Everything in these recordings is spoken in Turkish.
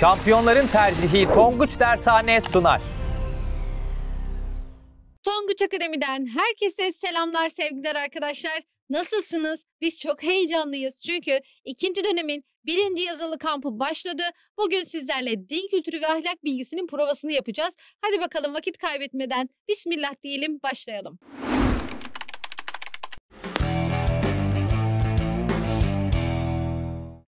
Şampiyonların tercihi Tonguç Dershane sunar. Tonguç Akademi'den herkese selamlar sevgiler arkadaşlar. Nasılsınız? Biz çok heyecanlıyız çünkü ikinci dönemin birinci yazılı kampı başladı. Bugün sizlerle din kültürü ve ahlak bilgisinin provasını yapacağız. Hadi bakalım vakit kaybetmeden Bismillah diyelim başlayalım.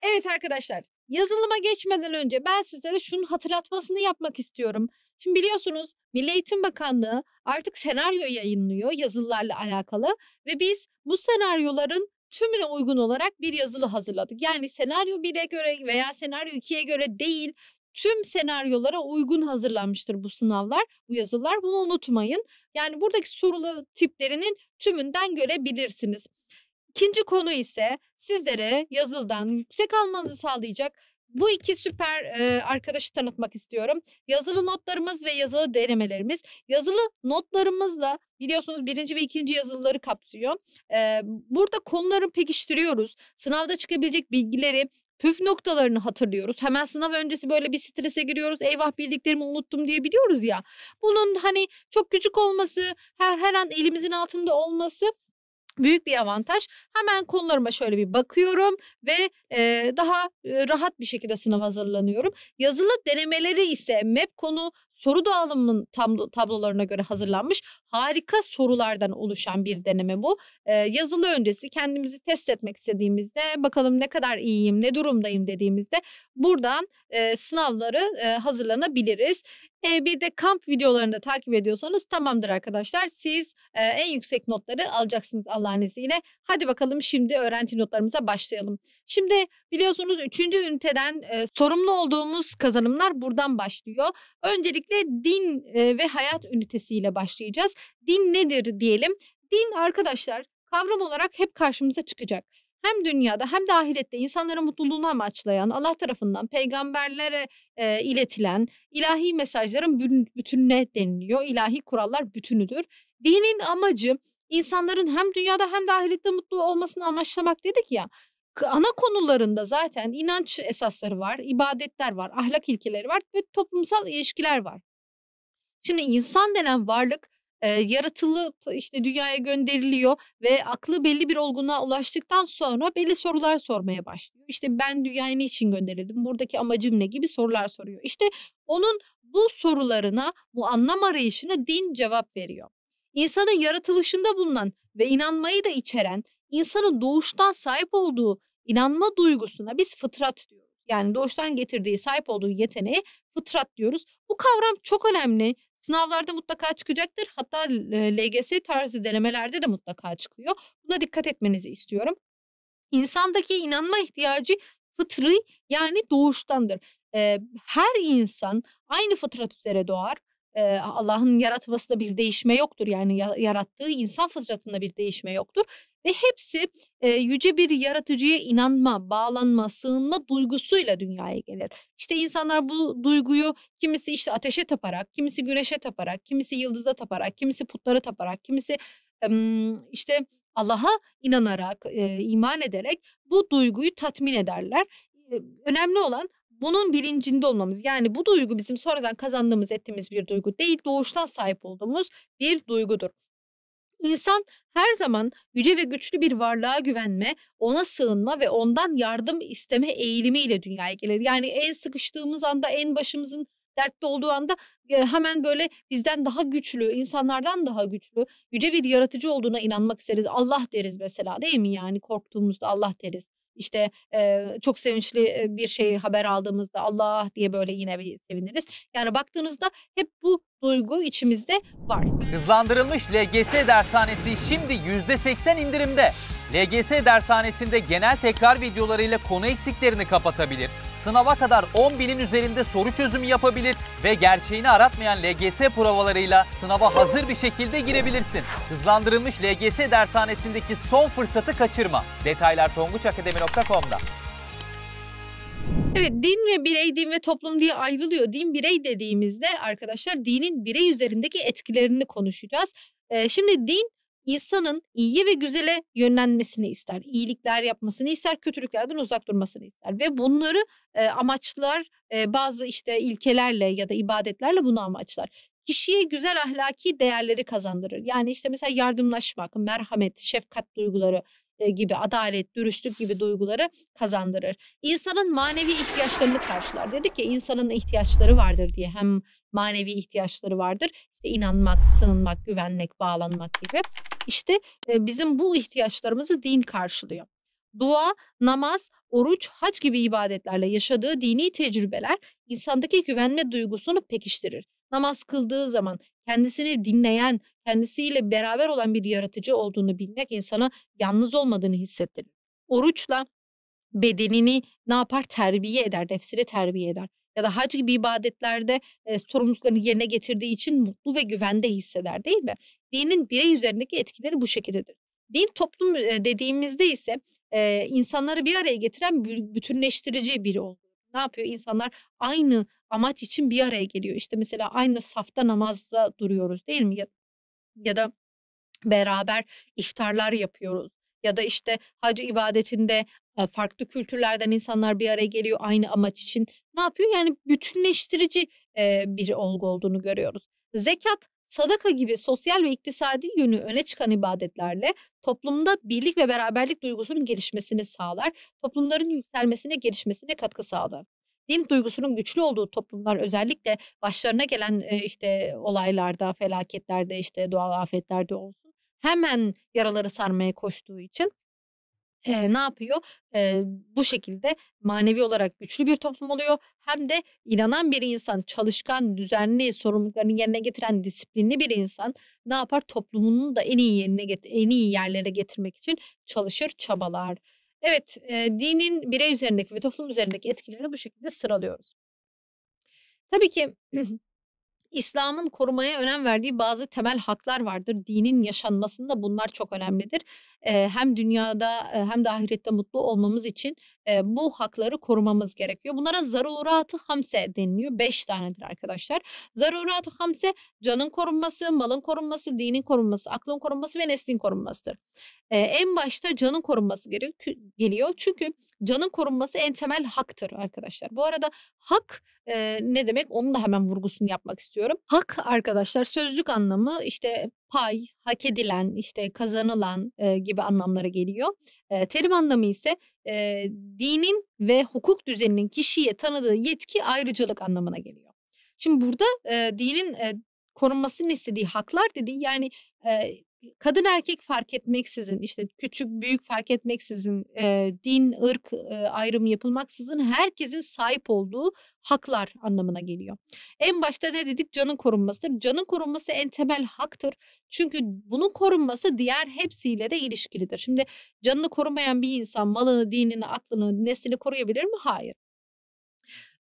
Evet arkadaşlar Yazılıma geçmeden önce ben sizlere şunun hatırlatmasını yapmak istiyorum. Şimdi biliyorsunuz Milli Eğitim Bakanlığı artık senaryo yayınlıyor yazılılarla alakalı ve biz bu senaryoların tümüne uygun olarak bir yazılı hazırladık. Yani senaryo 1'e göre veya senaryo 2'ye göre değil tüm senaryolara uygun hazırlanmıştır bu sınavlar, bu yazılar. Bunu unutmayın. Yani buradaki soru tiplerinin tümünden görebilirsiniz. İkinci konu ise sizlere yazıldan yüksek almanızı sağlayacak bu iki süper e, arkadaşı tanıtmak istiyorum. Yazılı notlarımız ve yazılı denemelerimiz. Yazılı notlarımızla biliyorsunuz birinci ve ikinci yazılıları kapsıyor. E, burada konuları pekiştiriyoruz. Sınavda çıkabilecek bilgileri püf noktalarını hatırlıyoruz. Hemen sınav öncesi böyle bir strese giriyoruz. Eyvah bildiklerimi unuttum diye biliyoruz ya. Bunun hani çok küçük olması, her her an elimizin altında olması büyük bir avantaj. Hemen konularıma şöyle bir bakıyorum ve e, daha rahat bir şekilde sınav hazırlanıyorum. Yazılı denemeleri ise MEP konu soru dağılımının tablo, tablolarına göre hazırlanmış harika sorulardan oluşan bir deneme bu. Ee, yazılı öncesi kendimizi test etmek istediğimizde bakalım ne kadar iyiyim, ne durumdayım dediğimizde buradan e, sınavları e, hazırlanabiliriz. E, bir de kamp videolarını da takip ediyorsanız tamamdır arkadaşlar. Siz e, en yüksek notları alacaksınız Allah'ın izniyle. Hadi bakalım şimdi öğrenci notlarımıza başlayalım. Şimdi biliyorsunuz 3. üniteden e, sorumlu olduğumuz kazanımlar buradan başlıyor. Öncelikle din e, ve hayat ünitesiyle başlayacağız. Din nedir diyelim. Din arkadaşlar kavram olarak hep karşımıza çıkacak hem dünyada hem de ahirette insanların mutluluğunu amaçlayan, Allah tarafından peygamberlere e, iletilen ilahi mesajların bütününe deniliyor. İlahi kurallar bütünüdür. Dinin amacı insanların hem dünyada hem de ahirette mutlu olmasını amaçlamak dedik ya. Ana konularında zaten inanç esasları var, ibadetler var, ahlak ilkeleri var ve toplumsal ilişkiler var. Şimdi insan denen varlık e, yaratılıp işte dünyaya gönderiliyor ve aklı belli bir olguna ulaştıktan sonra belli sorular sormaya başlıyor. İşte ben dünyaya için gönderildim? Buradaki amacım ne gibi sorular soruyor. İşte onun bu sorularına, bu anlam arayışına din cevap veriyor. İnsanın yaratılışında bulunan ve inanmayı da içeren insanın doğuştan sahip olduğu inanma duygusuna biz fıtrat diyoruz. Yani doğuştan getirdiği sahip olduğu yeteneğe fıtrat diyoruz. Bu kavram çok önemli. Sınavlarda mutlaka çıkacaktır. Hatta LGS tarzı denemelerde de mutlaka çıkıyor. Buna dikkat etmenizi istiyorum. İnsandaki inanma ihtiyacı fıtri yani doğuştandır. Her insan aynı fıtrat üzere doğar Allah'ın yaratmasında bir değişme yoktur. Yani yarattığı insan fıtratında bir değişme yoktur. Ve hepsi e, yüce bir yaratıcıya inanma, bağlanma, sığınma duygusuyla dünyaya gelir. İşte insanlar bu duyguyu kimisi işte ateşe taparak, kimisi güneşe taparak, kimisi yıldıza taparak, kimisi putlara taparak, kimisi işte Allah'a inanarak, iman ederek bu duyguyu tatmin ederler. Önemli olan bunun bilincinde olmamız yani bu duygu bizim sonradan kazandığımız ettiğimiz bir duygu değil doğuştan sahip olduğumuz bir duygudur. İnsan her zaman yüce ve güçlü bir varlığa güvenme, ona sığınma ve ondan yardım isteme eğilimiyle dünyaya gelir. Yani en sıkıştığımız anda, en başımızın dertli olduğu anda e, hemen böyle bizden daha güçlü, insanlardan daha güçlü, yüce bir yaratıcı olduğuna inanmak isteriz. Allah deriz mesela değil mi yani korktuğumuzda Allah deriz işte e, çok sevinçli bir şey haber aldığımızda Allah diye böyle yine bir seviniriz. Yani baktığınızda hep bu duygu içimizde var. Hızlandırılmış LGS dershanesi şimdi %80 indirimde. LGS dershanesinde genel tekrar videolarıyla konu eksiklerini kapatabilir Sınava kadar 10 binin üzerinde soru çözümü yapabilir ve gerçeğini aratmayan LGS provalarıyla sınava hazır bir şekilde girebilirsin. Hızlandırılmış LGS dershanesindeki son fırsatı kaçırma. Detaylar tonguçakademi.com'da. Evet din ve birey, din ve toplum diye ayrılıyor. Din birey dediğimizde arkadaşlar dinin birey üzerindeki etkilerini konuşacağız. Ee, şimdi din insanın iyiye ve güzele yönlenmesini ister. İyilikler yapmasını ister, kötülüklerden uzak durmasını ister. Ve bunları e, amaçlar e, bazı işte ilkelerle ya da ibadetlerle bunu amaçlar. Kişiye güzel ahlaki değerleri kazandırır. Yani işte mesela yardımlaşmak, merhamet, şefkat duyguları, e, gibi adalet, dürüstlük gibi duyguları kazandırır. İnsanın manevi ihtiyaçlarını karşılar. Dedik ya insanın ihtiyaçları vardır diye hem manevi ihtiyaçları vardır. İşte inanmak, sığınmak, güvenmek, bağlanmak gibi. İşte bizim bu ihtiyaçlarımızı din karşılıyor. Dua, namaz, oruç, hac gibi ibadetlerle yaşadığı dini tecrübeler insandaki güvenme duygusunu pekiştirir. Namaz kıldığı zaman kendisini dinleyen, kendisiyle beraber olan bir yaratıcı olduğunu bilmek insana yalnız olmadığını hissettirir. Oruçla bedenini ne yapar? Terbiye eder, nefsini terbiye eder ya da hac gibi ibadetlerde e, sorumluluklarını yerine getirdiği için mutlu ve güvende hisseder değil mi? Dinin birey üzerindeki etkileri bu şekildedir. Din toplum dediğimizde ise e, insanları bir araya getiren bütünleştirici biri oldu. Ne yapıyor? İnsanlar aynı amaç için bir araya geliyor. İşte mesela aynı safta namazda duruyoruz değil mi? Ya, ya da beraber iftarlar yapıyoruz ya da işte hacı ibadetinde farklı kültürlerden insanlar bir araya geliyor aynı amaç için. Ne yapıyor? Yani bütünleştirici bir olgu olduğunu görüyoruz. Zekat, sadaka gibi sosyal ve iktisadi yönü öne çıkan ibadetlerle toplumda birlik ve beraberlik duygusunun gelişmesini sağlar, toplumların yükselmesine, gelişmesine katkı sağlar. Din duygusunun güçlü olduğu toplumlar özellikle başlarına gelen işte olaylarda, felaketlerde, işte doğal afetlerde olsun hemen yaraları sarmaya koştuğu için e, ne yapıyor? E, bu şekilde manevi olarak güçlü bir toplum oluyor. Hem de inanan bir insan, çalışkan, düzenli, sorumluluklarını yerine getiren disiplinli bir insan ne yapar? Toplumunun da en iyi yerine en iyi yerlere getirmek için çalışır, çabalar. Evet, e, dinin birey üzerindeki ve toplum üzerindeki etkilerini bu şekilde sıralıyoruz. Tabii ki İslam'ın korumaya önem verdiği bazı temel haklar vardır. Dinin yaşanmasında bunlar çok önemlidir. Hem dünyada hem de ahirette mutlu olmamız için e, bu hakları korumamız gerekiyor. Bunlara zaruratı hamse deniliyor. Beş tanedir arkadaşlar. Zaruratı hamse canın korunması, malın korunması, dinin korunması, aklın korunması ve neslin korunmasıdır. E, en başta canın korunması geliyor. Çünkü canın korunması en temel haktır arkadaşlar. Bu arada hak e, ne demek onu da hemen vurgusunu yapmak istiyorum. Hak arkadaşlar sözlük anlamı işte pay, hak edilen, işte kazanılan e, gibi anlamlara geliyor. E, terim anlamı ise e, dinin ve hukuk düzeninin kişiye tanıdığı yetki ayrıcalık anlamına geliyor. Şimdi burada e, dinin e, korunmasını istediği haklar dediği yani e, kadın erkek fark etmeksizin işte küçük büyük fark etmeksizin e, din ırk e, ayrımı yapılmaksızın herkesin sahip olduğu haklar anlamına geliyor. En başta ne dedik canın korunmasıdır. Canın korunması en temel haktır. Çünkü bunun korunması diğer hepsiyle de ilişkilidir. Şimdi canını korumayan bir insan malını, dinini, aklını, neslini koruyabilir mi? Hayır.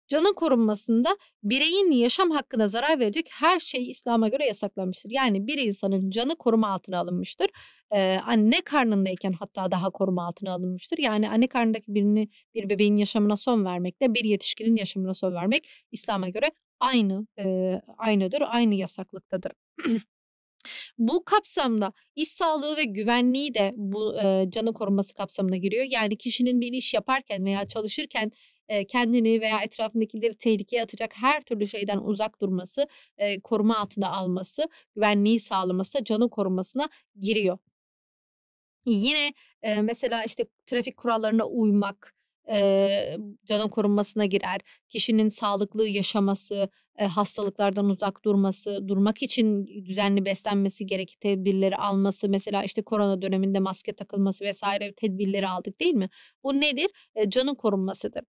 Canın korunmasında bireyin yaşam hakkına zarar verecek her şey İslam'a göre yasaklanmıştır. Yani bir insanın canı koruma altına alınmıştır. Ee, anne hani karnındayken hatta daha koruma altına alınmıştır. Yani anne hani, karnındaki birini bir bebeğin yaşamına son vermekle bir yetişkinin yaşamına son vermek İslam'a göre aynı e, aynıdır, aynı yasaklıktadır. Bu kapsamda iş sağlığı ve güvenliği de bu e, canı korunması kapsamına giriyor. Yani kişinin bir iş yaparken veya çalışırken kendini veya etrafındakileri tehlikeye atacak her türlü şeyden uzak durması, koruma altına alması, güvenliği sağlaması, canı korumasına giriyor. Yine mesela işte trafik kurallarına uymak, e, canın korunmasına girer. Kişinin sağlıklı yaşaması, hastalıklardan uzak durması, durmak için düzenli beslenmesi gerekli tedbirleri alması. Mesela işte korona döneminde maske takılması vesaire tedbirleri aldık değil mi? Bu nedir? E, canın korunmasıdır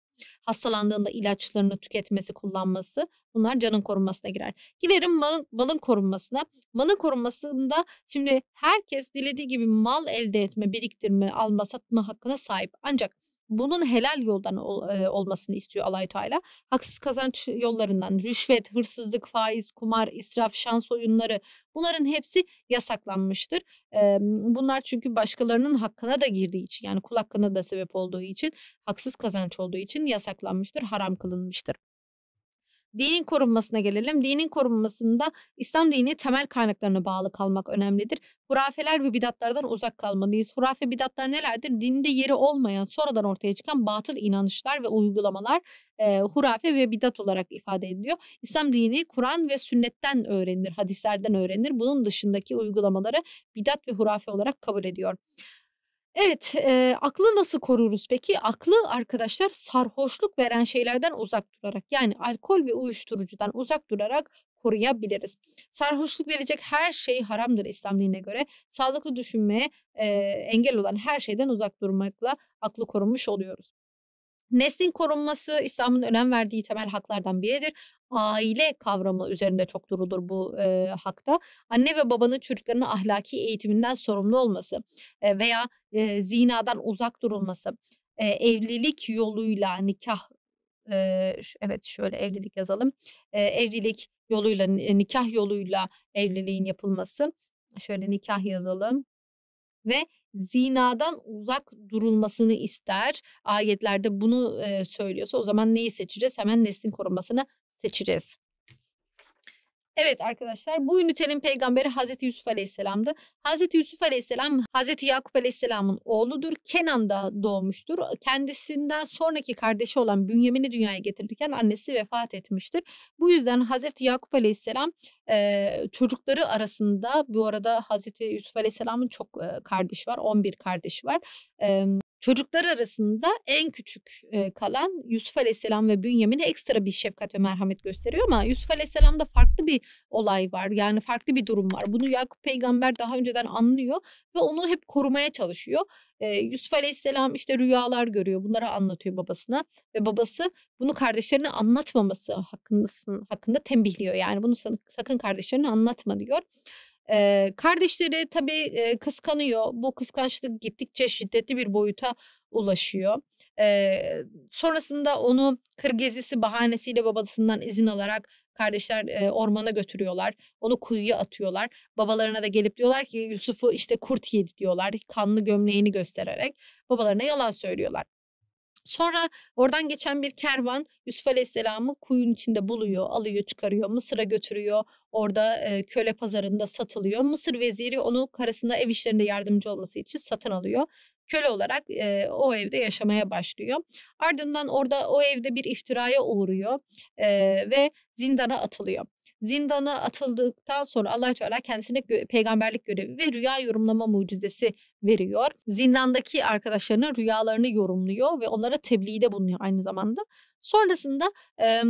hastalandığında ilaçlarını tüketmesi, kullanması bunlar canın korunmasına girer. Girerim malın, malın korunmasına. Malın korunmasında şimdi herkes dilediği gibi mal elde etme, biriktirme, alma, satma hakkına sahip. Ancak bunun helal yoldan olmasını istiyor allah Teala. Haksız kazanç yollarından rüşvet, hırsızlık, faiz, kumar, israf, şans oyunları bunların hepsi yasaklanmıştır. bunlar çünkü başkalarının hakkına da girdiği için yani kul hakkına da sebep olduğu için haksız kazanç olduğu için yasaklanmıştır, haram kılınmıştır. Dinin korunmasına gelelim. Dinin korunmasında İslam dini temel kaynaklarına bağlı kalmak önemlidir. Hurafeler ve bidatlardan uzak kalmalıyız. Hurafe bidatlar nelerdir? Dinde yeri olmayan, sonradan ortaya çıkan batıl inanışlar ve uygulamalar e, hurafe ve bidat olarak ifade ediliyor. İslam dini Kur'an ve sünnetten öğrenilir, hadislerden öğrenilir. Bunun dışındaki uygulamaları bidat ve hurafe olarak kabul ediyor. Evet, eee, aklı nasıl koruruz peki? Aklı arkadaşlar sarhoşluk veren şeylerden uzak durarak yani alkol ve uyuşturucudan uzak durarak koruyabiliriz. Sarhoşluk verecek her şey haramdır İslam dinine göre. Sağlıklı düşünmeye eee, engel olan her şeyden uzak durmakla aklı korunmuş oluyoruz. Neslin korunması İslam'ın önem verdiği temel haklardan biridir aile kavramı üzerinde çok durulur bu e, hakta. Anne ve babanın çocuklarının ahlaki eğitiminden sorumlu olması e, veya e, zinadan uzak durulması, e, evlilik yoluyla nikah e, evet şöyle evlilik yazalım. E, evlilik yoluyla nikah yoluyla evliliğin yapılması. Şöyle nikah yazalım ve zinadan uzak durulmasını ister. Ayetlerde bunu e, söylüyorsa o zaman neyi seçeceğiz? Hemen neslin korunmasını seçeceğiz. Evet arkadaşlar bu ünitenin peygamberi Hazreti Yusuf Aleyhisselam'dı. Hazreti Yusuf Aleyhisselam Hazreti Yakup Aleyhisselam'ın oğludur. Kenan'da doğmuştur. Kendisinden sonraki kardeşi olan Bünyamin'i dünyaya getirirken annesi vefat etmiştir. Bu yüzden Hazreti Yakup Aleyhisselam e, çocukları arasında bu arada Hazreti Yusuf Aleyhisselam'ın çok e, kardeşi var. 11 kardeşi var. E, Çocuklar arasında en küçük kalan Yusuf Aleyhisselam ve Bünyamin'e ekstra bir şefkat ve merhamet gösteriyor ama Yusuf Aleyhisselam'da farklı bir olay var. Yani farklı bir durum var. Bunu Yakup peygamber daha önceden anlıyor ve onu hep korumaya çalışıyor. Yusuf Aleyhisselam işte rüyalar görüyor. Bunları anlatıyor babasına ve babası bunu kardeşlerine anlatmaması hakkında hakkında tembihliyor. Yani bunu sakın kardeşlerine anlatma diyor. Ee, kardeşleri tabii e, kıskanıyor. Bu kıskançlık gittikçe şiddetli bir boyuta ulaşıyor. Ee, sonrasında onu kır gezisi bahanesiyle babasından izin alarak kardeşler e, ormana götürüyorlar. Onu kuyuya atıyorlar. Babalarına da gelip diyorlar ki Yusuf'u işte kurt yedi diyorlar. Kanlı gömleğini göstererek babalarına yalan söylüyorlar. Sonra oradan geçen bir kervan Yusuf Aleyhisselam'ı kuyun içinde buluyor, alıyor, çıkarıyor, Mısır'a götürüyor. Orada e, köle pazarında satılıyor. Mısır veziri onu karısına ev işlerinde yardımcı olması için satın alıyor. Köle olarak e, o evde yaşamaya başlıyor. Ardından orada o evde bir iftiraya uğruyor e, ve zindana atılıyor. Zindana atıldıktan sonra allah Teala kendisine gö- peygamberlik görevi ve rüya yorumlama mucizesi veriyor. Zindandaki arkadaşlarının rüyalarını yorumluyor ve onlara tebliğde bulunuyor aynı zamanda. Sonrasında e,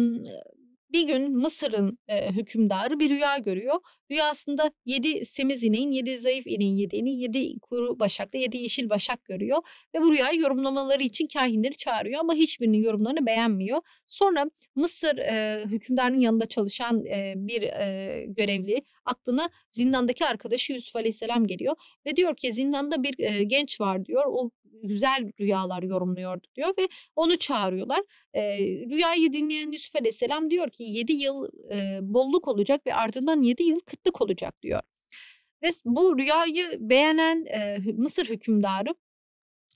bir gün Mısır'ın e, hükümdarı bir rüya görüyor. Rüyasında yedi semiz ineğin, yedi zayıf ineğin yediğini, yedi kuru başaklı, yedi yeşil başak görüyor. Ve bu rüyayı yorumlamaları için kahinleri çağırıyor ama hiçbirinin yorumlarını beğenmiyor. Sonra Mısır e, hükümdarının yanında çalışan e, bir e, görevli aklına zindandaki arkadaşı Yusuf Aleyhisselam geliyor. Ve diyor ki zindanda bir e, genç var diyor. O güzel rüyalar yorumluyordu diyor ve onu çağırıyorlar. E, rüyayı dinleyen Yusuf Aleyhisselam diyor ki 7 yıl e, bolluk olacak ve ardından 7 yıl kıtlık olacak diyor. Ve bu rüyayı beğenen e, Mısır hükümdarı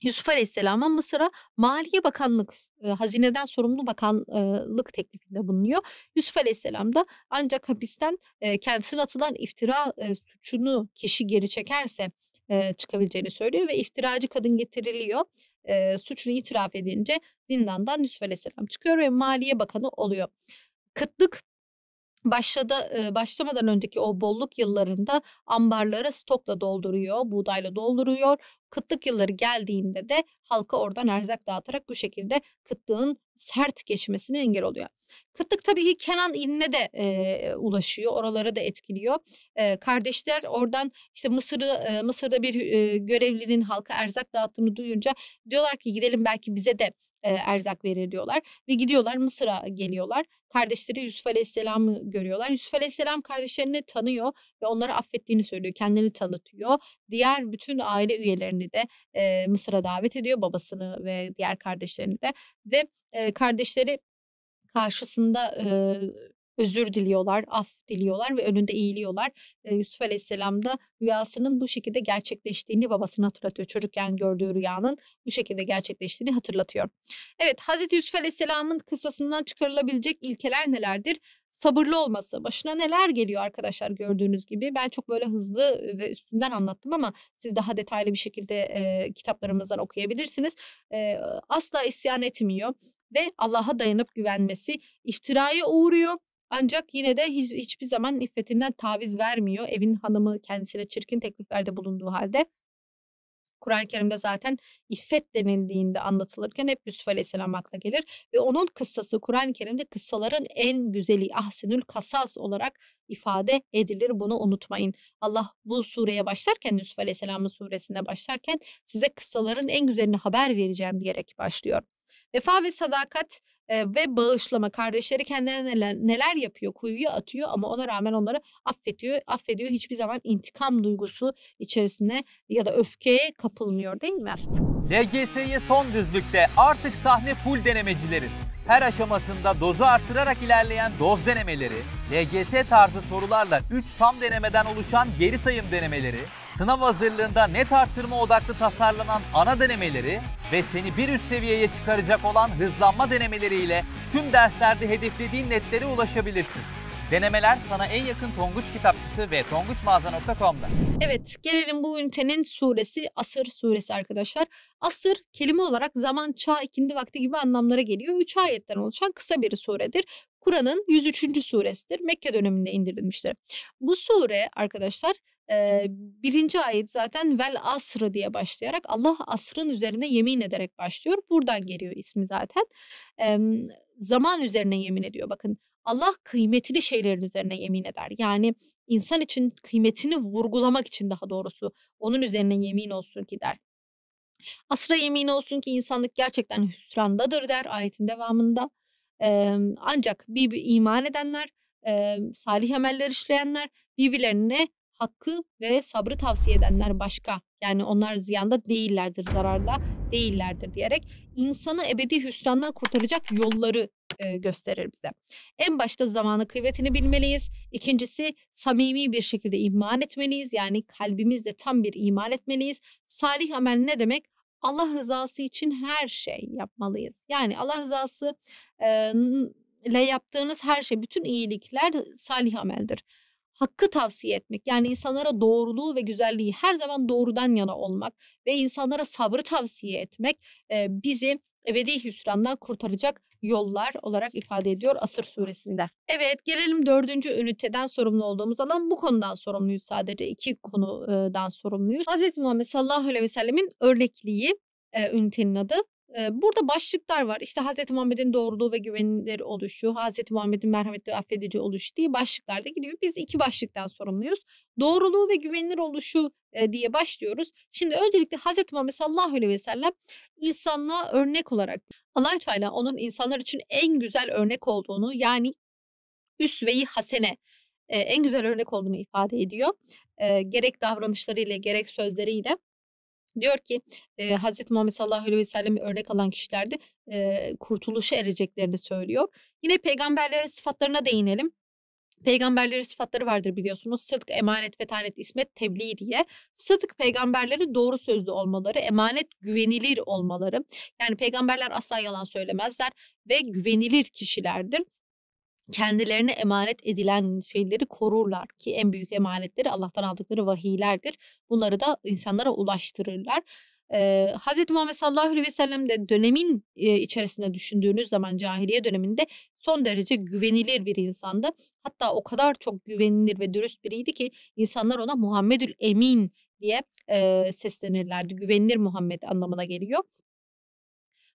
Yusuf Aleyhisselam'a Mısır'a Maliye Bakanlık, e, hazineden sorumlu bakanlık teklifinde bulunuyor. Yusuf Aleyhisselam da ancak hapisten e, kendisine atılan iftira e, suçunu kişi geri çekerse e, çıkabileceğini söylüyor ve iftiracı kadın getiriliyor. E, suçunu itiraf edince zindandan Nüsfel Aleyhisselam çıkıyor ve Maliye Bakanı oluyor. Kıtlık başladı başlamadan önceki o bolluk yıllarında ambarları stokla dolduruyor, buğdayla dolduruyor. Kıtlık yılları geldiğinde de halka oradan erzak dağıtarak bu şekilde kıtlığın sert geçmesine engel oluyor. Kıtlık tabii ki Kenan iline de e, ulaşıyor, oraları da etkiliyor. E, kardeşler oradan işte Mısır'ı e, Mısır'da bir e, görevlinin halka erzak dağıttığını duyunca diyorlar ki gidelim belki bize de e, erzak verir diyorlar ve gidiyorlar Mısır'a geliyorlar Kardeşleri Yusuf Aleyhisselam'ı görüyorlar. Yusuf Aleyhisselam kardeşlerini tanıyor ve onları affettiğini söylüyor. Kendini tanıtıyor. Diğer bütün aile üyelerini de e, Mısır'a davet ediyor. Babasını ve diğer kardeşlerini de. Ve e, kardeşleri karşısında e, özür diliyorlar, af diliyorlar ve önünde eğiliyorlar. E, Yusuf Aleyhisselam da rüyasının bu şekilde gerçekleştiğini babasını hatırlatıyor. Çocukken gördüğü rüyanın bu şekilde gerçekleştiğini hatırlatıyor. Evet Hazreti Yusuf Aleyhisselam'ın kısasından çıkarılabilecek ilkeler nelerdir? Sabırlı olması. Başına neler geliyor arkadaşlar gördüğünüz gibi. Ben çok böyle hızlı ve üstünden anlattım ama siz daha detaylı bir şekilde e, kitaplarımızdan okuyabilirsiniz. E, asla isyan etmiyor ve Allah'a dayanıp güvenmesi, iftiraya uğruyor ancak yine de hiç, hiçbir zaman iffetinden taviz vermiyor. Evin hanımı kendisine çirkin tekliflerde bulunduğu halde. Kur'an-ı Kerim'de zaten iffet denildiğinde anlatılırken hep Yusuf Aleyhisselam akla gelir. Ve onun kıssası Kur'an-ı Kerim'de kıssaların en güzeli ahsenül kasas olarak ifade edilir. Bunu unutmayın. Allah bu sureye başlarken Yusuf Aleyhisselam'ın suresine başlarken size kıssaların en güzelini haber vereceğim diyerek başlıyor. Vefa ve sadakat e, ve bağışlama. Kardeşleri kendilerine neler, neler yapıyor? Kuyuya atıyor ama ona rağmen onları affediyor. Affediyor hiçbir zaman intikam duygusu içerisine ya da öfkeye kapılmıyor değil mi? LGS'ye son düzlükte artık sahne full denemecilerin her aşamasında dozu arttırarak ilerleyen doz denemeleri, LGS tarzı sorularla 3 tam denemeden oluşan geri sayım denemeleri, sınav hazırlığında net arttırma odaklı tasarlanan ana denemeleri ve seni bir üst seviyeye çıkaracak olan hızlanma denemeleriyle tüm derslerde hedeflediğin netlere ulaşabilirsin. Denemeler sana en yakın Tonguç kitapçısı ve tonguçmağaza.com'da. Evet gelelim bu ünitenin suresi Asır suresi arkadaşlar. Asır kelime olarak zaman, çağ, ikindi vakti gibi anlamlara geliyor. Üç ayetten oluşan kısa bir suredir. Kur'an'ın 103. suresidir. Mekke döneminde indirilmiştir. Bu sure arkadaşlar birinci ayet zaten vel asrı diye başlayarak Allah asrın üzerine yemin ederek başlıyor. Buradan geliyor ismi zaten. zaman üzerine yemin ediyor. Bakın Allah kıymetli şeylerin üzerine yemin eder. Yani insan için kıymetini vurgulamak için daha doğrusu onun üzerine yemin olsun ki der. Asra yemin olsun ki insanlık gerçekten hüsrandadır der ayetin devamında. Ee, ancak bir, bir iman edenler, e, salih ameller işleyenler birbirlerine hakkı ve sabrı tavsiye edenler başka yani onlar ziyanda değillerdir, zararla değillerdir diyerek insanı ebedi hüsrandan kurtaracak yolları e, gösterir bize. En başta zamanı kıymetini bilmeliyiz. İkincisi samimi bir şekilde iman etmeliyiz. Yani kalbimizle tam bir iman etmeliyiz. Salih amel ne demek? Allah rızası için her şey yapmalıyız. Yani Allah rızası ile e, yaptığınız her şey, bütün iyilikler salih ameldir hakkı tavsiye etmek yani insanlara doğruluğu ve güzelliği her zaman doğrudan yana olmak ve insanlara sabrı tavsiye etmek e, bizi ebedi hüsrandan kurtaracak yollar olarak ifade ediyor Asır suresinde. Evet gelelim dördüncü üniteden sorumlu olduğumuz alan bu konudan sorumluyuz sadece iki konudan sorumluyuz. Hz. Muhammed sallallahu aleyhi ve sellemin örnekliği e, ünitenin adı. Burada başlıklar var. İşte Hz. Muhammed'in doğruluğu ve güvenilir oluşu, Hz. Muhammed'in merhametli ve affedici oluşu diye başlıklarda gidiyor. Biz iki başlıktan sorumluyuz. Doğruluğu ve güvenilir oluşu diye başlıyoruz. Şimdi öncelikle Hz. Muhammed sallallahu aleyhi ve sellem insanlığa örnek olarak allah Teala onun insanlar için en güzel örnek olduğunu yani üsve-i hasene en güzel örnek olduğunu ifade ediyor. Gerek davranışlarıyla gerek sözleriyle. Diyor ki e, Hz. Muhammed sallallahu aleyhi ve sellem'i örnek alan kişilerde e, kurtuluşa ereceklerini söylüyor. Yine peygamberlere sıfatlarına değinelim. Peygamberlerin sıfatları vardır biliyorsunuz. Sıdk, emanet, fetanet, ismet, tebliğ diye. Sıdk peygamberlerin doğru sözlü olmaları, emanet güvenilir olmaları. Yani peygamberler asla yalan söylemezler ve güvenilir kişilerdir kendilerine emanet edilen şeyleri korurlar ki en büyük emanetleri Allah'tan aldıkları vahiylerdir. Bunları da insanlara ulaştırırlar. Ee, Hz. Muhammed sallallahu aleyhi ve sellem de dönemin e, içerisinde düşündüğünüz zaman cahiliye döneminde son derece güvenilir bir insandı. Hatta o kadar çok güvenilir ve dürüst biriydi ki insanlar ona Muhammedül Emin diye e, seslenirlerdi. Güvenilir Muhammed anlamına geliyor.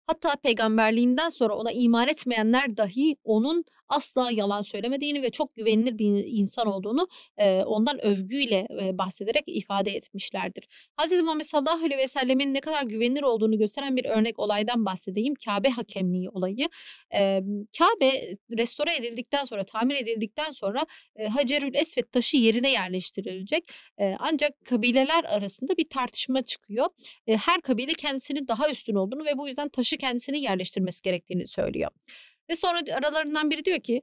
Hatta peygamberliğinden sonra ona iman etmeyenler dahi onun asla yalan söylemediğini ve çok güvenilir bir insan olduğunu e, ondan övgüyle e, bahsederek ifade etmişlerdir. Hz. Muhammed sallallahu aleyhi ve sellemin ne kadar güvenilir olduğunu gösteren bir örnek olaydan bahsedeyim. Kabe hakemliği olayı. E, Kabe restore edildikten sonra, tamir edildikten sonra e, Hacerül Esved taşı yerine yerleştirilecek. E, ancak kabileler arasında bir tartışma çıkıyor. E, her kabile kendisinin daha üstün olduğunu ve bu yüzden taşı kendisinin yerleştirmesi gerektiğini söylüyor. Ve sonra aralarından biri diyor ki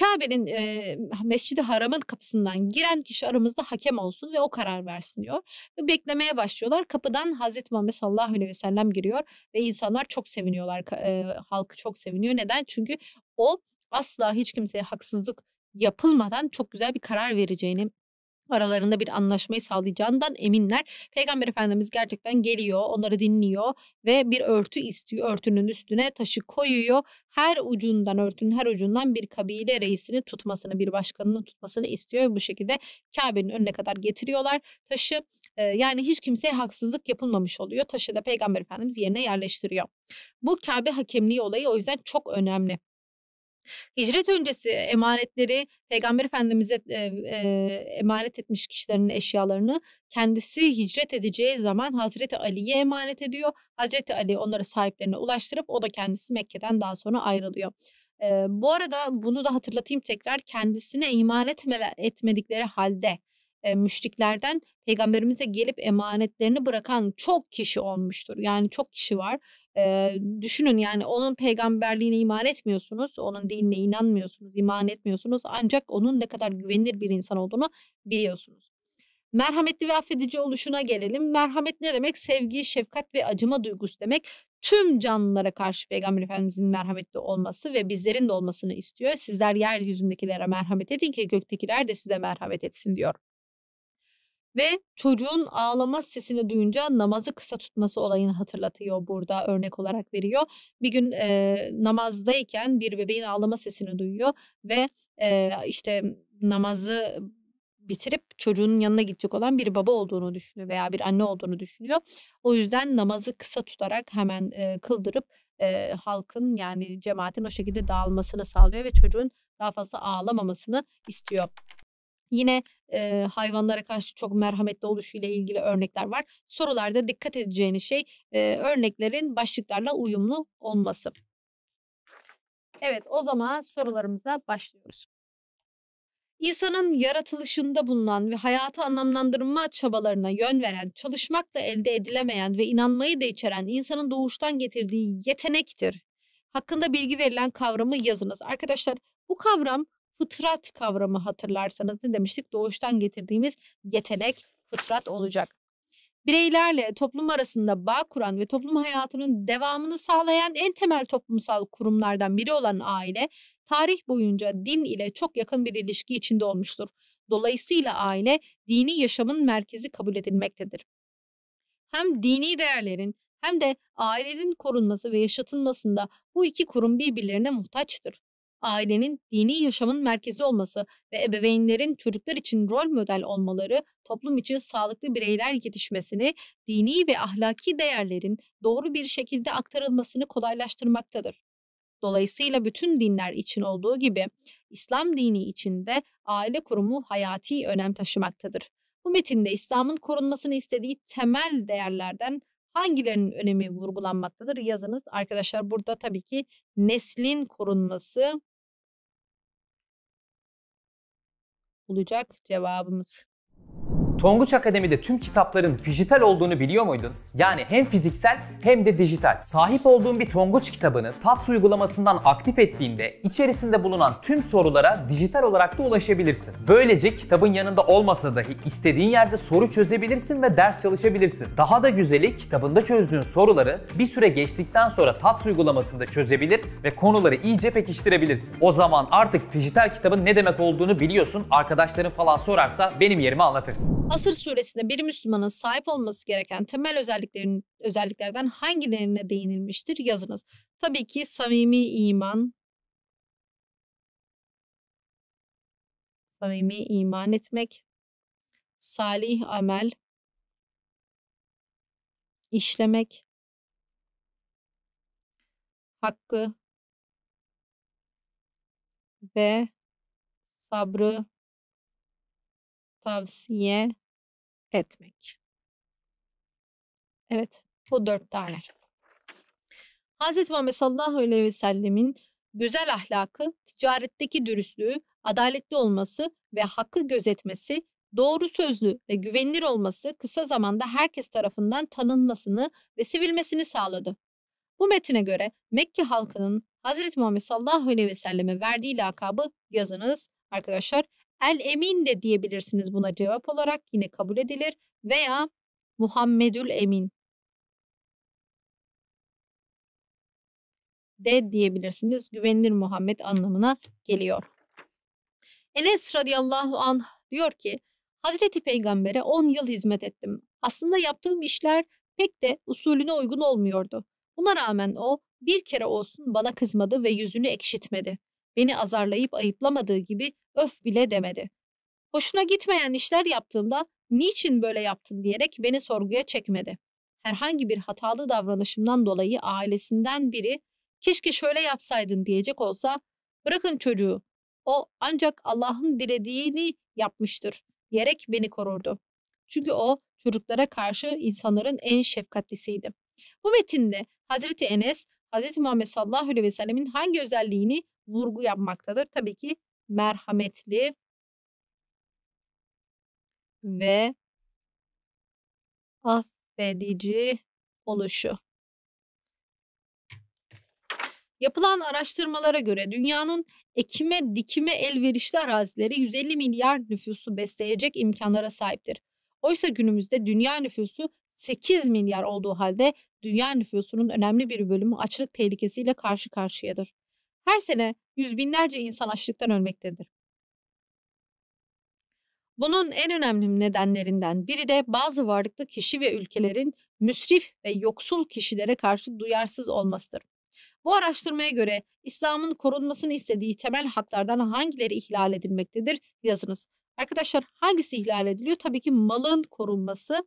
Kabe'nin e, Mescid-i Haram'ın kapısından giren kişi aramızda hakem olsun ve o karar versin diyor. Ve beklemeye başlıyorlar. Kapıdan Hazreti Muhammed sallallahu aleyhi ve sellem giriyor ve insanlar çok seviniyorlar. E, halkı çok seviniyor. Neden? Çünkü o asla hiç kimseye haksızlık yapılmadan çok güzel bir karar vereceğini aralarında bir anlaşmayı sağlayacağından eminler. Peygamber Efendimiz gerçekten geliyor, onları dinliyor ve bir örtü istiyor. Örtünün üstüne taşı koyuyor. Her ucundan, örtünün her ucundan bir kabile reisini tutmasını, bir başkanını tutmasını istiyor. Bu şekilde Kabe'nin önüne kadar getiriyorlar taşı. E, yani hiç kimseye haksızlık yapılmamış oluyor. Taşı da Peygamber Efendimiz yerine yerleştiriyor. Bu Kabe hakemliği olayı o yüzden çok önemli. Hicret öncesi emanetleri Peygamber Efendimiz'e e, e, emanet etmiş kişilerin eşyalarını kendisi hicret edeceği zaman Hazreti Ali'ye emanet ediyor. Hazreti Ali onları sahiplerine ulaştırıp o da kendisi Mekke'den daha sonra ayrılıyor. E, bu arada bunu da hatırlatayım tekrar kendisine iman etmedikleri halde e, müşriklerden peygamberimize gelip emanetlerini bırakan çok kişi olmuştur. Yani çok kişi var. E, düşünün yani onun peygamberliğine iman etmiyorsunuz, onun dinine inanmıyorsunuz, iman etmiyorsunuz ancak onun ne kadar güvenilir bir insan olduğunu biliyorsunuz. Merhametli ve affedici oluşuna gelelim. Merhamet ne demek? Sevgi, şefkat ve acıma duygusu demek. Tüm canlılara karşı Peygamber Efendimizin merhametli olması ve bizlerin de olmasını istiyor. Sizler yeryüzündekilere merhamet edin ki göktekiler de size merhamet etsin diyor ve çocuğun ağlama sesini duyunca namazı kısa tutması olayını hatırlatıyor burada örnek olarak veriyor. Bir gün e, namazdayken bir bebeğin ağlama sesini duyuyor ve e, işte namazı bitirip çocuğunun yanına gidecek olan bir baba olduğunu düşünüyor veya bir anne olduğunu düşünüyor. O yüzden namazı kısa tutarak hemen e, kıldırıp e, halkın yani cemaatin o şekilde dağılmasını sağlıyor ve çocuğun daha fazla ağlamamasını istiyor. Yine e, hayvanlara karşı çok merhametli oluşuyla ilgili örnekler var. Sorularda dikkat edeceğiniz şey e, örneklerin başlıklarla uyumlu olması. Evet o zaman sorularımıza başlıyoruz. İnsanın yaratılışında bulunan ve hayatı anlamlandırma çabalarına yön veren, çalışmakla elde edilemeyen ve inanmayı da içeren insanın doğuştan getirdiği yetenektir. Hakkında bilgi verilen kavramı yazınız. Arkadaşlar bu kavram fıtrat kavramı hatırlarsanız ne demiştik? Doğuştan getirdiğimiz yetenek fıtrat olacak. Bireylerle toplum arasında bağ kuran ve toplum hayatının devamını sağlayan en temel toplumsal kurumlardan biri olan aile, tarih boyunca din ile çok yakın bir ilişki içinde olmuştur. Dolayısıyla aile dini yaşamın merkezi kabul edilmektedir. Hem dini değerlerin hem de ailenin korunması ve yaşatılmasında bu iki kurum birbirlerine muhtaçtır ailenin dini yaşamın merkezi olması ve ebeveynlerin çocuklar için rol model olmaları toplum için sağlıklı bireyler yetişmesini, dini ve ahlaki değerlerin doğru bir şekilde aktarılmasını kolaylaştırmaktadır. Dolayısıyla bütün dinler için olduğu gibi İslam dini içinde aile kurumu hayati önem taşımaktadır. Bu metinde İslam'ın korunmasını istediği temel değerlerden hangilerinin önemi vurgulanmaktadır yazınız. Arkadaşlar burada tabii ki neslin korunması bulacak cevabımız. Tonguç Akademi'de tüm kitapların dijital olduğunu biliyor muydun? Yani hem fiziksel hem de dijital. Sahip olduğun bir Tonguç kitabını TATS uygulamasından aktif ettiğinde içerisinde bulunan tüm sorulara dijital olarak da ulaşabilirsin. Böylece kitabın yanında olmasa dahi istediğin yerde soru çözebilirsin ve ders çalışabilirsin. Daha da güzeli kitabında çözdüğün soruları bir süre geçtikten sonra TATS uygulamasında çözebilir ve konuları iyice pekiştirebilirsin. O zaman artık dijital kitabın ne demek olduğunu biliyorsun. Arkadaşların falan sorarsa benim yerime anlatırsın. Asır suresinde bir Müslümanın sahip olması gereken temel özelliklerin özelliklerden hangilerine değinilmiştir yazınız. Tabii ki samimi iman, samimi iman etmek, salih amel işlemek, hakkı ve sabrı tavsiye etmek. Evet bu dört tane. Hz. Muhammed sallallahu aleyhi ve sellemin güzel ahlakı, ticaretteki dürüstlüğü, adaletli olması ve hakkı gözetmesi, doğru sözlü ve güvenilir olması kısa zamanda herkes tarafından tanınmasını ve sevilmesini sağladı. Bu metine göre Mekke halkının Hz. Muhammed sallallahu aleyhi ve selleme verdiği lakabı yazınız arkadaşlar. El emin de diyebilirsiniz buna cevap olarak yine kabul edilir veya Muhammedül emin de diyebilirsiniz. Güvenilir Muhammed anlamına geliyor. Enes radıyallahu anh diyor ki Hazreti Peygamber'e 10 yıl hizmet ettim. Aslında yaptığım işler pek de usulüne uygun olmuyordu. Buna rağmen o bir kere olsun bana kızmadı ve yüzünü ekşitmedi. Beni azarlayıp ayıplamadığı gibi öf bile demedi. Hoşuna gitmeyen işler yaptığımda niçin böyle yaptın diyerek beni sorguya çekmedi. Herhangi bir hatalı davranışımdan dolayı ailesinden biri keşke şöyle yapsaydın diyecek olsa bırakın çocuğu o ancak Allah'ın dilediğini yapmıştır diyerek beni korurdu. Çünkü o çocuklara karşı insanların en şefkatlisiydi. Bu metinde Hazreti Enes, Hazreti Muhammed sallallahu aleyhi ve sellemin hangi özelliğini vurgu yapmaktadır. Tabii ki merhametli ve affedici oluşu. Yapılan araştırmalara göre dünyanın ekime dikime elverişli arazileri 150 milyar nüfusu besleyecek imkanlara sahiptir. Oysa günümüzde dünya nüfusu 8 milyar olduğu halde dünya nüfusunun önemli bir bölümü açlık tehlikesiyle karşı karşıyadır. Her sene yüz binlerce insan açlıktan ölmektedir. Bunun en önemli nedenlerinden biri de bazı varlıklı kişi ve ülkelerin müsrif ve yoksul kişilere karşı duyarsız olmasıdır. Bu araştırmaya göre İslam'ın korunmasını istediği temel haklardan hangileri ihlal edilmektedir yazınız. Arkadaşlar hangisi ihlal ediliyor? Tabii ki malın korunması.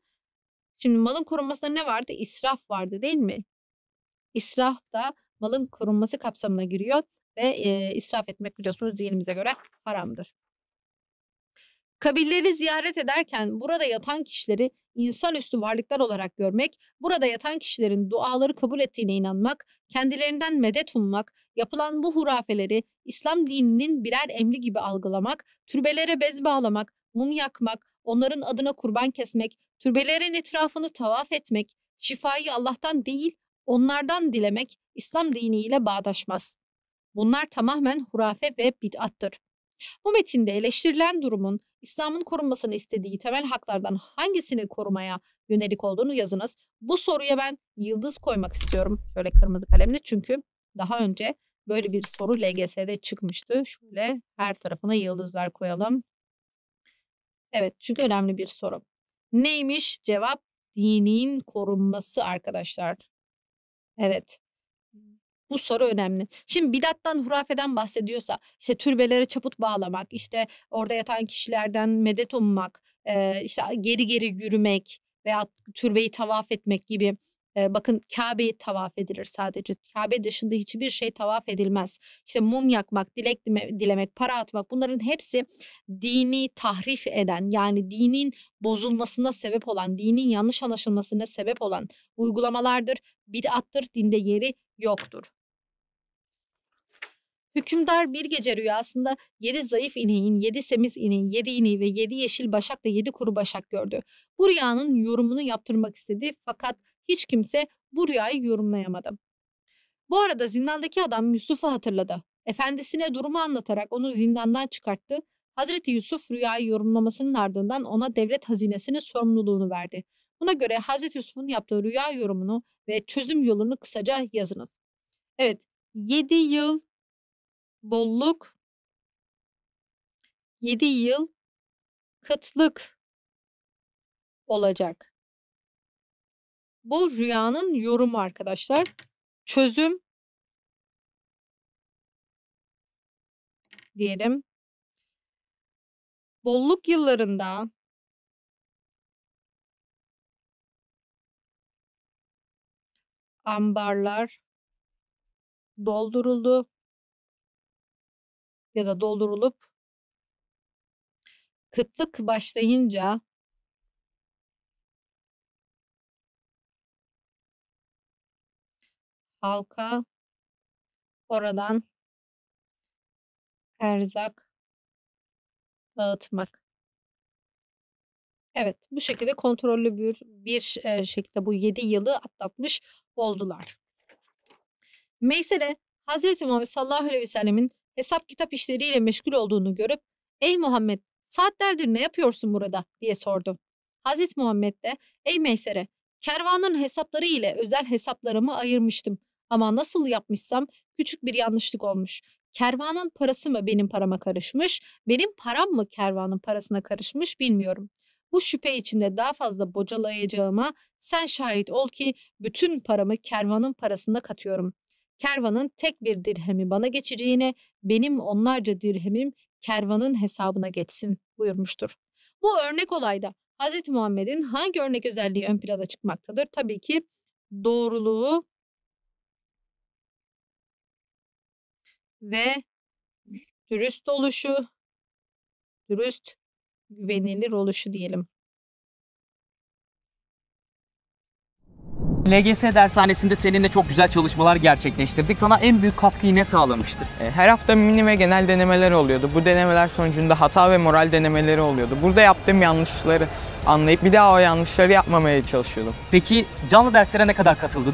Şimdi malın korunmasında ne vardı? İsraf vardı değil mi? İsraf da malın korunması kapsamına giriyor ve e, israf etmek biliyorsunuz dinimize göre haramdır. Kabirleri ziyaret ederken burada yatan kişileri insanüstü varlıklar olarak görmek, burada yatan kişilerin duaları kabul ettiğine inanmak, kendilerinden medet ummak, yapılan bu hurafeleri İslam dininin birer emri gibi algılamak, türbelere bez bağlamak, mum yakmak, onların adına kurban kesmek, türbelerin etrafını tavaf etmek, şifayı Allah'tan değil onlardan dilemek İslam diniyle bağdaşmaz. Bunlar tamamen hurafe ve bid'attır. Bu metinde eleştirilen durumun İslam'ın korunmasını istediği temel haklardan hangisini korumaya yönelik olduğunu yazınız. Bu soruya ben yıldız koymak istiyorum. Şöyle kırmızı kalemle çünkü daha önce böyle bir soru LGS'de çıkmıştı. Şöyle her tarafına yıldızlar koyalım. Evet çünkü önemli bir soru. Neymiş cevap? Dinin korunması arkadaşlar. Evet. Bu soru önemli. Şimdi bidattan, hurafeden bahsediyorsa işte türbelere çaput bağlamak, işte orada yatan kişilerden medet ummak, işte geri geri yürümek veya türbeyi tavaf etmek gibi e, bakın Kabe tavaf edilir sadece. Kabe dışında hiçbir şey tavaf edilmez. İşte mum yakmak, dilek dilemek, para atmak bunların hepsi dini tahrif eden yani dinin bozulmasına sebep olan, dinin yanlış anlaşılmasına sebep olan uygulamalardır. Bid'attır, dinde yeri yoktur. Hükümdar bir gece rüyasında yedi zayıf ineğin, yedi semiz ineğin, yedi ineği ve yedi yeşil başakla yedi kuru başak gördü. Bu rüyanın yorumunu yaptırmak istedi fakat hiç kimse bu rüyayı yorumlayamadı. Bu arada zindandaki adam Yusuf'u hatırladı. Efendisine durumu anlatarak onu zindandan çıkarttı. Hazreti Yusuf rüyayı yorumlamasının ardından ona devlet hazinesinin sorumluluğunu verdi. Buna göre Hazreti Yusuf'un yaptığı rüya yorumunu ve çözüm yolunu kısaca yazınız. Evet, 7 yıl bolluk, 7 yıl kıtlık olacak. Bu rüyanın yorumu arkadaşlar. Çözüm diyelim. Bolluk yıllarında ambarlar dolduruldu ya da doldurulup kıtlık başlayınca halka oradan erzak dağıtmak. Evet bu şekilde kontrollü bir, bir e, şekilde bu 7 yılı atlatmış oldular. Meysere Hazreti Muhammed sallallahu aleyhi ve sellemin hesap kitap işleriyle meşgul olduğunu görüp ''Ey Muhammed saatlerdir ne yapıyorsun burada?'' diye sordu. Hazreti Muhammed de ''Ey Meysere kervanın hesapları ile özel hesaplarımı ayırmıştım. Ama nasıl yapmışsam küçük bir yanlışlık olmuş. Kervanın parası mı benim parama karışmış, benim param mı kervanın parasına karışmış bilmiyorum. Bu şüphe içinde daha fazla bocalayacağıma sen şahit ol ki bütün paramı kervanın parasına katıyorum. Kervanın tek bir dirhemi bana geçeceğine benim onlarca dirhemim kervanın hesabına geçsin buyurmuştur. Bu örnek olayda Hz. Muhammed'in hangi örnek özelliği ön plana çıkmaktadır? Tabii ki doğruluğu ve dürüst oluşu, dürüst, güvenilir oluşu diyelim. LGS dershanesinde seninle çok güzel çalışmalar gerçekleştirdik. Sana en büyük katkıyı ne sağlamıştı? E, her hafta mini ve genel denemeler oluyordu. Bu denemeler sonucunda hata ve moral denemeleri oluyordu. Burada yaptığım yanlışları anlayıp bir daha o yanlışları yapmamaya çalışıyordum. Peki canlı derslere ne kadar katıldın?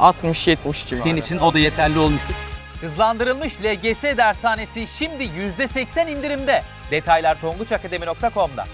%60-70 civarı. Senin için o da yeterli olmuştu. Hızlandırılmış LGS dershanesi şimdi %80 indirimde. Detaylar tonguçakademi.com'da.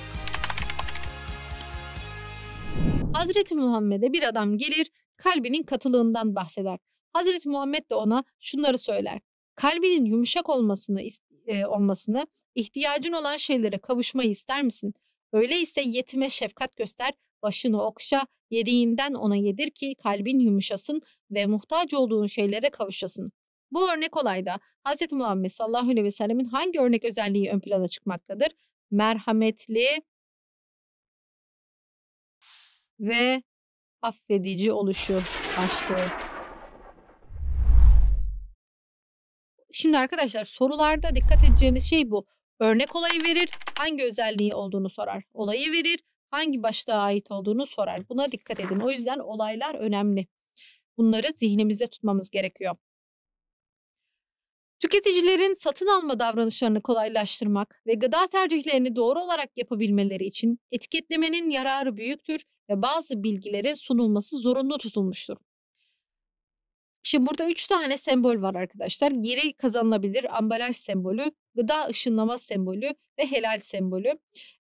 Hazreti Muhammed'e bir adam gelir, kalbinin katılığından bahseder. Hazreti Muhammed de ona şunları söyler. Kalbinin yumuşak olmasını e, olmasını, ihtiyacın olan şeylere kavuşmayı ister misin? Öyleyse yetime şefkat göster, başını okşa, yediğinden ona yedir ki kalbin yumuşasın ve muhtaç olduğun şeylere kavuşasın. Bu örnek olayda Hz. Muhammed sallallahu aleyhi ve sellemin hangi örnek özelliği ön plana çıkmaktadır? Merhametli ve affedici oluşu başlıyor. Şimdi arkadaşlar sorularda dikkat edeceğiniz şey bu. Örnek olayı verir, hangi özelliği olduğunu sorar. Olayı verir, hangi başlığa ait olduğunu sorar. Buna dikkat edin. O yüzden olaylar önemli. Bunları zihnimizde tutmamız gerekiyor. Tüketicilerin satın alma davranışlarını kolaylaştırmak ve gıda tercihlerini doğru olarak yapabilmeleri için etiketlemenin yararı büyüktür ve bazı bilgilere sunulması zorunlu tutulmuştur. Şimdi burada 3 tane sembol var arkadaşlar. Geri kazanılabilir ambalaj sembolü, gıda ışınlama sembolü ve helal sembolü.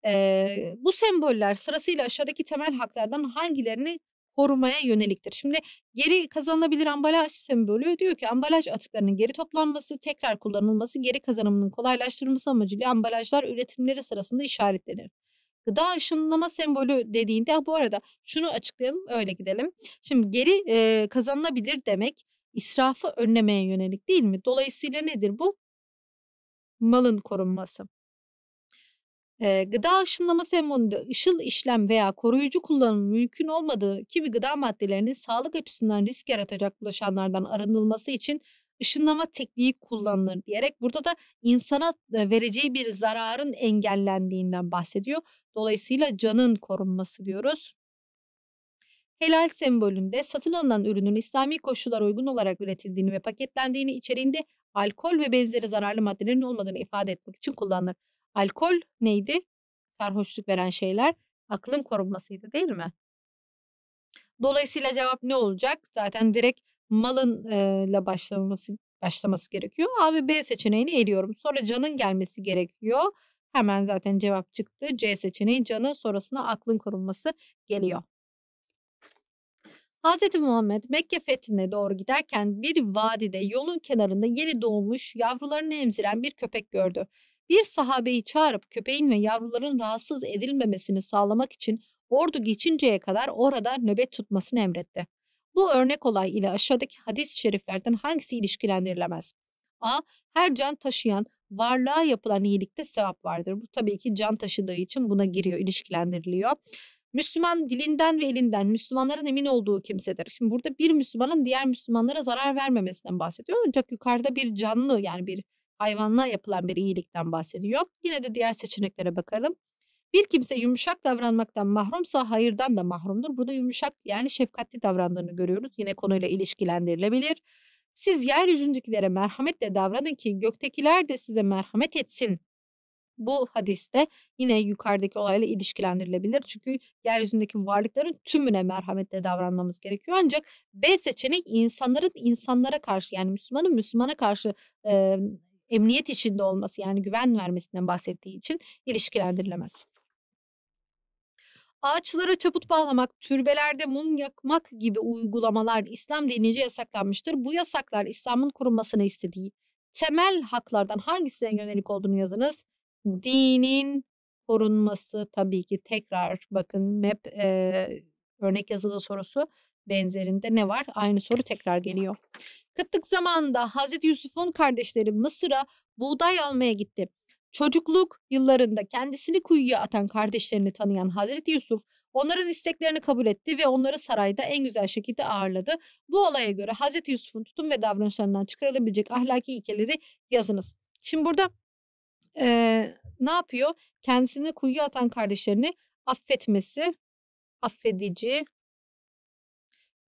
Ee, bu semboller sırasıyla aşağıdaki temel haklardan hangilerini korumaya yöneliktir. Şimdi geri kazanılabilir ambalaj sembolü diyor ki ambalaj atıklarının geri toplanması, tekrar kullanılması, geri kazanımının kolaylaştırılması amacıyla ambalajlar üretimleri sırasında işaretlenir. Gıda ışınlama sembolü dediğinde bu arada şunu açıklayalım öyle gidelim. Şimdi geri e, kazanılabilir demek israfı önlemeye yönelik değil mi? Dolayısıyla nedir bu? Malın korunması. E, gıda ışınlama sembolünde ışıl işlem veya koruyucu kullanım mümkün olmadığı kimi gıda maddelerinin sağlık açısından risk yaratacak bulaşanlardan arınılması için ışınlama tekniği kullanılır diyerek burada da insana vereceği bir zararın engellendiğinden bahsediyor. Dolayısıyla canın korunması diyoruz. Helal sembolünde satın alınan ürünün İslami koşullara uygun olarak üretildiğini ve paketlendiğini içeriğinde alkol ve benzeri zararlı maddelerin olmadığını ifade etmek için kullanılır. Alkol neydi? Sarhoşluk veren şeyler aklın korunmasıydı değil mi? Dolayısıyla cevap ne olacak? Zaten direkt malınla e, başlaması başlaması gerekiyor. A ve B seçeneğini eliyorum. Sonra canın gelmesi gerekiyor. Hemen zaten cevap çıktı. C seçeneği canın sonrasında aklın korunması geliyor. Hz. Muhammed Mekke fethine doğru giderken bir vadide yolun kenarında yeni doğmuş yavrularını emziren bir köpek gördü bir sahabeyi çağırıp köpeğin ve yavruların rahatsız edilmemesini sağlamak için ordu geçinceye kadar orada nöbet tutmasını emretti. Bu örnek olay ile aşağıdaki hadis-i şeriflerden hangisi ilişkilendirilemez? A. Her can taşıyan, varlığa yapılan iyilikte sevap vardır. Bu tabii ki can taşıdığı için buna giriyor, ilişkilendiriliyor. Müslüman dilinden ve elinden Müslümanların emin olduğu kimsedir. Şimdi burada bir Müslümanın diğer Müslümanlara zarar vermemesinden bahsediyor. Ancak yukarıda bir canlı yani bir hayvanla yapılan bir iyilikten bahsediyor. Yine de diğer seçeneklere bakalım. Bir kimse yumuşak davranmaktan mahrumsa hayırdan da mahrumdur. Burada yumuşak yani şefkatli davrandığını görüyoruz. Yine konuyla ilişkilendirilebilir. Siz yeryüzündekilere merhametle davranın ki göktekiler de size merhamet etsin. Bu hadiste yine yukarıdaki olayla ilişkilendirilebilir. Çünkü yeryüzündeki varlıkların tümüne merhametle davranmamız gerekiyor. Ancak B seçenek insanların insanlara karşı yani Müslümanın Müslümana karşı e, emniyet içinde olması yani güven vermesinden bahsettiği için ilişkilendirilemez. Ağaçlara çaput bağlamak, türbelerde mum yakmak gibi uygulamalar İslam dinince yasaklanmıştır. Bu yasaklar İslam'ın korunmasını istediği temel haklardan hangisine yönelik olduğunu yazınız. Dinin korunması tabii ki tekrar bakın MEP e, örnek yazılı sorusu benzerinde ne var? Aynı soru tekrar geliyor. Kıtlık zamanında Hazreti Yusuf'un kardeşleri Mısır'a buğday almaya gitti. Çocukluk yıllarında kendisini kuyuya atan kardeşlerini tanıyan Hazreti Yusuf onların isteklerini kabul etti ve onları sarayda en güzel şekilde ağırladı. Bu olaya göre Hazreti Yusuf'un tutum ve davranışlarından çıkarılabilecek ahlaki ilkeleri yazınız. Şimdi burada e, ne yapıyor? Kendisini kuyuya atan kardeşlerini affetmesi, affedici,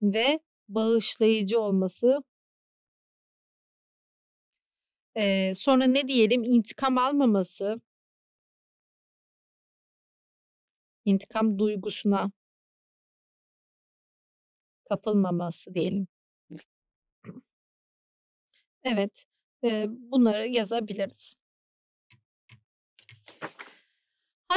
ve bağışlayıcı olması. Ee, sonra ne diyelim intikam almaması, intikam duygusuna kapılmaması diyelim. Evet, e, bunları yazabiliriz.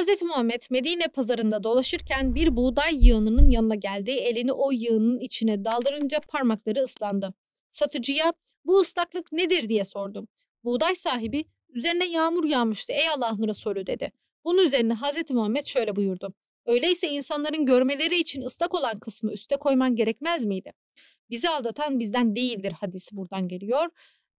Hz. Muhammed Medine pazarında dolaşırken bir buğday yığınının yanına geldi. Elini o yığının içine daldırınca parmakları ıslandı. Satıcıya bu ıslaklık nedir diye sordum. Buğday sahibi üzerine yağmur yağmıştı ey Allah'ın Resulü dedi. Bunun üzerine Hz. Muhammed şöyle buyurdu. Öyleyse insanların görmeleri için ıslak olan kısmı üste koyman gerekmez miydi? Bizi aldatan bizden değildir hadisi buradan geliyor.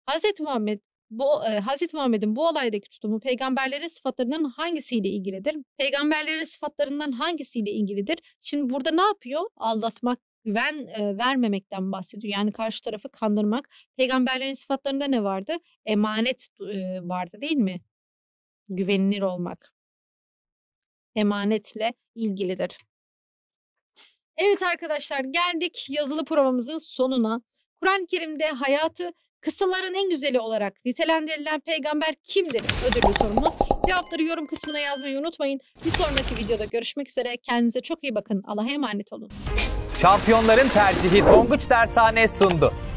Hz. Muhammed bu e, Hazreti Muhammed'in bu olaydaki tutumu peygamberlerin sıfatlarından hangisiyle ilgilidir? Peygamberlerin sıfatlarından hangisiyle ilgilidir? Şimdi burada ne yapıyor? Aldatmak güven e, vermemekten bahsediyor. Yani karşı tarafı kandırmak. Peygamberlerin sıfatlarında ne vardı? Emanet e, vardı değil mi? Güvenilir olmak. Emanetle ilgilidir. Evet arkadaşlar geldik yazılı provamızın sonuna. Kur'an-ı Kerim'de hayatı Kısaların en güzeli olarak nitelendirilen peygamber kimdir ödüllü sorumuz. Cevapları yorum kısmına yazmayı unutmayın. Bir sonraki videoda görüşmek üzere. Kendinize çok iyi bakın. Allah'a emanet olun. Şampiyonların tercihi Tonguç Dershane sundu.